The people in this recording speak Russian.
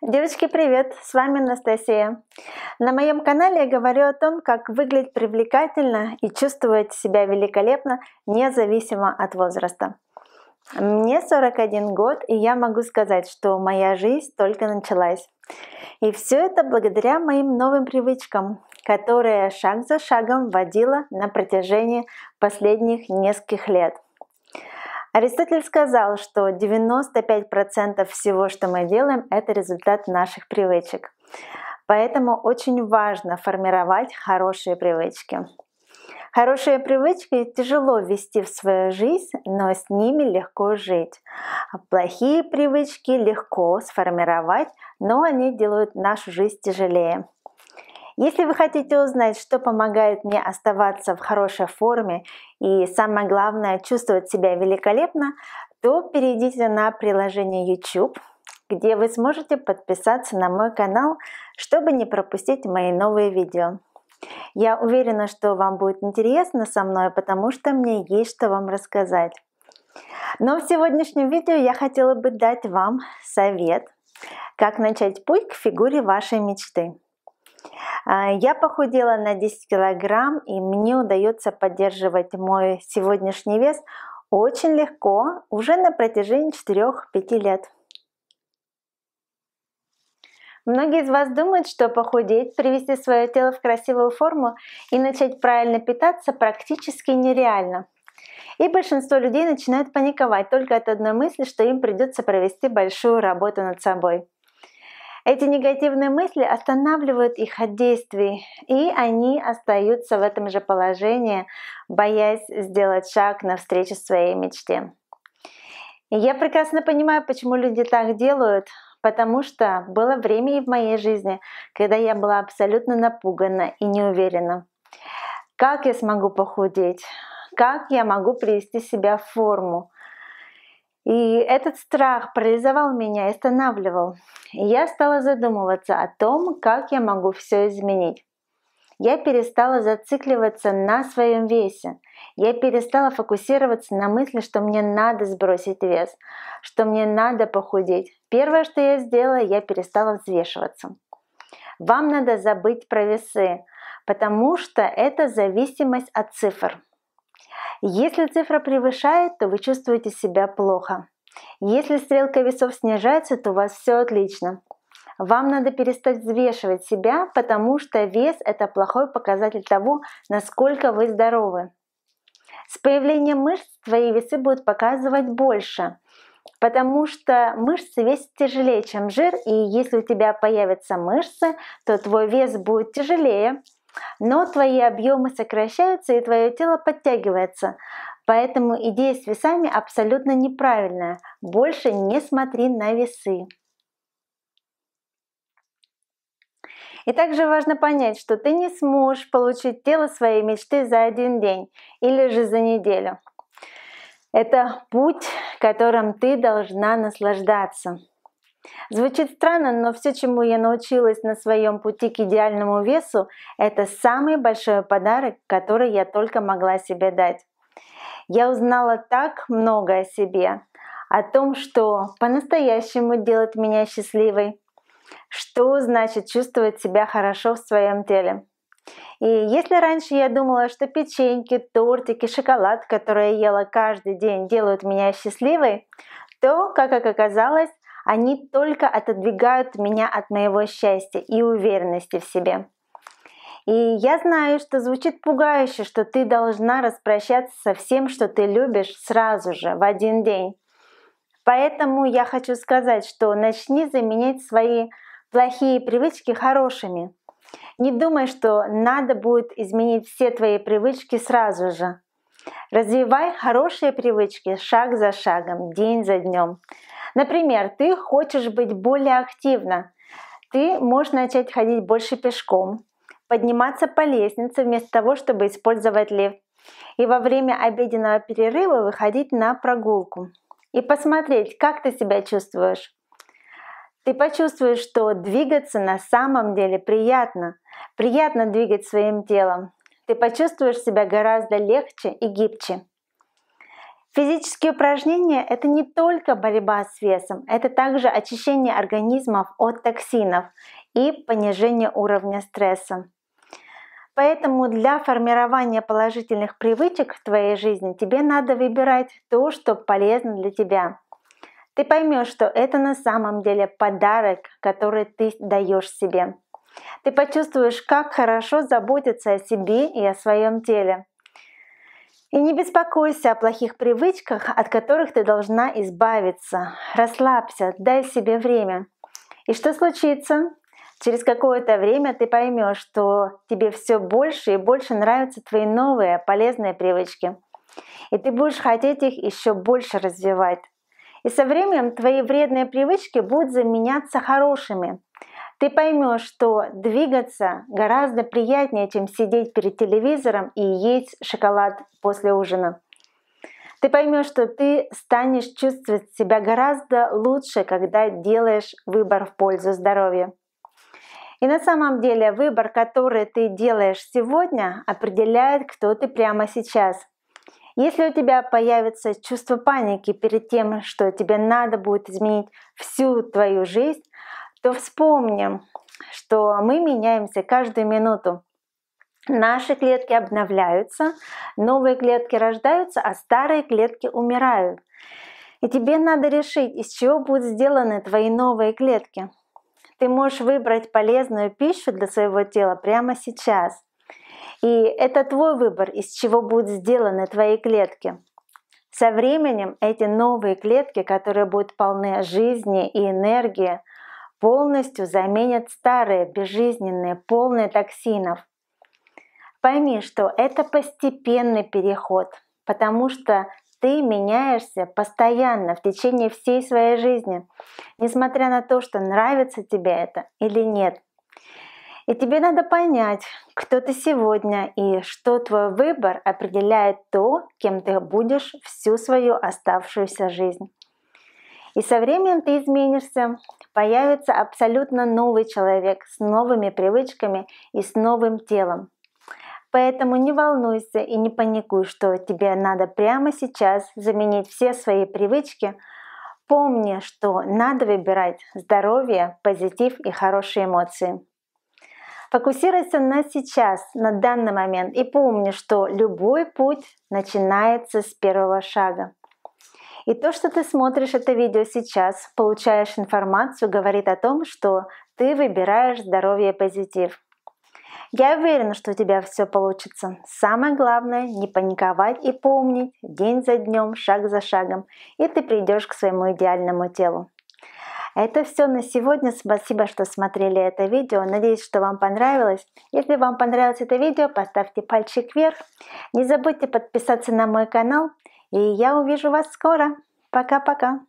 Девочки, привет! С вами Анастасия. На моем канале я говорю о том, как выглядеть привлекательно и чувствовать себя великолепно, независимо от возраста. Мне 41 год, и я могу сказать, что моя жизнь только началась. И все это благодаря моим новым привычкам, которые шаг за шагом вводила на протяжении последних нескольких лет – Аристотель сказал, что 95% всего, что мы делаем, это результат наших привычек. Поэтому очень важно формировать хорошие привычки. Хорошие привычки тяжело ввести в свою жизнь, но с ними легко жить. Плохие привычки легко сформировать, но они делают нашу жизнь тяжелее. Если вы хотите узнать, что помогает мне оставаться в хорошей форме и самое главное чувствовать себя великолепно, то перейдите на приложение YouTube, где вы сможете подписаться на мой канал, чтобы не пропустить мои новые видео. Я уверена, что вам будет интересно со мной, потому что мне есть что вам рассказать. Но в сегодняшнем видео я хотела бы дать вам совет, как начать путь к фигуре вашей мечты. А, я похудела на 10 килограмм, и мне удается поддерживать мой сегодняшний вес очень легко уже на протяжении 4-5 лет. Многие из вас думают, что похудеть, привести свое тело в красивую форму и начать правильно питаться практически нереально. И большинство людей начинают паниковать только от одной мысли, что им придется провести большую работу над собой. Эти негативные мысли останавливают их от действий, и они остаются в этом же положении, боясь сделать шаг навстречу своей мечте. я прекрасно понимаю, почему люди так делают, потому что было время и в моей жизни, когда я была абсолютно напугана и не уверена. Как я смогу похудеть? Как я могу привести себя в форму? И этот страх парализовал меня и останавливал. И я стала задумываться о том, как я могу все изменить. Я перестала зацикливаться на своем весе. Я перестала фокусироваться на мысли, что мне надо сбросить вес, что мне надо похудеть. Первое, что я сделала, я перестала взвешиваться. Вам надо забыть про весы, потому что это зависимость от цифр – если цифра превышает, то вы чувствуете себя плохо. Если стрелка весов снижается, то у вас все отлично. Вам надо перестать взвешивать себя, потому что вес – это плохой показатель того, насколько вы здоровы. С появлением мышц твои весы будут показывать больше, потому что мышцы весят тяжелее, чем жир, и если у тебя появятся мышцы, то твой вес будет тяжелее, но твои объемы сокращаются и твое тело подтягивается. Поэтому идея с весами абсолютно неправильная. Больше не смотри на весы. И также важно понять, что ты не сможешь получить тело своей мечты за один день или же за неделю. Это путь, которым ты должна наслаждаться. Звучит странно, но все, чему я научилась на своем пути к идеальному весу, это самый большой подарок, который я только могла себе дать. Я узнала так много о себе, о том, что по-настоящему делает меня счастливой, что значит чувствовать себя хорошо в своем теле. И если раньше я думала, что печеньки, тортики, шоколад, которые я ела каждый день, делают меня счастливой, то, как оказалось, они только отодвигают меня от моего счастья и уверенности в себе. И я знаю, что звучит пугающе, что ты должна распрощаться со всем, что ты любишь, сразу же, в один день. Поэтому я хочу сказать, что начни заменять свои плохие привычки хорошими. Не думай, что надо будет изменить все твои привычки сразу же. Развивай хорошие привычки шаг за шагом, день за днем. Например, ты хочешь быть более активна. Ты можешь начать ходить больше пешком, подниматься по лестнице вместо того, чтобы использовать лифт. И во время обеденного перерыва выходить на прогулку. И посмотреть, как ты себя чувствуешь. Ты почувствуешь, что двигаться на самом деле приятно. Приятно двигать своим телом. Ты почувствуешь себя гораздо легче и гибче. Физические упражнения – это не только борьба с весом, это также очищение организмов от токсинов и понижение уровня стресса. Поэтому для формирования положительных привычек в твоей жизни тебе надо выбирать то, что полезно для тебя. Ты поймешь, что это на самом деле подарок, который ты даешь себе. Ты почувствуешь, как хорошо заботиться о себе и о своем теле – и не беспокойся о плохих привычках, от которых ты должна избавиться. Расслабься, дай себе время. И что случится? Через какое-то время ты поймешь, что тебе все больше и больше нравятся твои новые полезные привычки. И ты будешь хотеть их еще больше развивать. И со временем твои вредные привычки будут заменяться хорошими, ты поймешь, что двигаться гораздо приятнее, чем сидеть перед телевизором и есть шоколад после ужина. Ты поймешь, что ты станешь чувствовать себя гораздо лучше, когда делаешь выбор в пользу здоровья. И на самом деле выбор, который ты делаешь сегодня, определяет, кто ты прямо сейчас. Если у тебя появится чувство паники перед тем, что тебе надо будет изменить всю твою жизнь, то вспомним, что мы меняемся каждую минуту. Наши клетки обновляются, новые клетки рождаются, а старые клетки умирают. И тебе надо решить, из чего будут сделаны твои новые клетки. Ты можешь выбрать полезную пищу для своего тела прямо сейчас. И это твой выбор, из чего будут сделаны твои клетки. Со временем эти новые клетки, которые будут полны жизни и энергии, полностью заменят старые, безжизненные, полные токсинов. Пойми, что это постепенный переход, потому что ты меняешься постоянно в течение всей своей жизни, несмотря на то, что нравится тебе это или нет. И тебе надо понять, кто ты сегодня и что твой выбор определяет то, кем ты будешь всю свою оставшуюся жизнь. И со временем ты изменишься, появится абсолютно новый человек с новыми привычками и с новым телом. Поэтому не волнуйся и не паникуй, что тебе надо прямо сейчас заменить все свои привычки. Помни, что надо выбирать здоровье, позитив и хорошие эмоции. Фокусируйся на сейчас, на данный момент и помни, что любой путь начинается с первого шага. И то, что ты смотришь это видео сейчас, получаешь информацию, говорит о том, что ты выбираешь здоровье и позитив. Я уверена, что у тебя все получится. Самое главное – не паниковать и помнить день за днем, шаг за шагом, и ты придешь к своему идеальному телу. Это все на сегодня. Спасибо, что смотрели это видео. Надеюсь, что вам понравилось. Если вам понравилось это видео, поставьте пальчик вверх. Не забудьте подписаться на мой канал. И я увижу вас скоро. Пока-пока.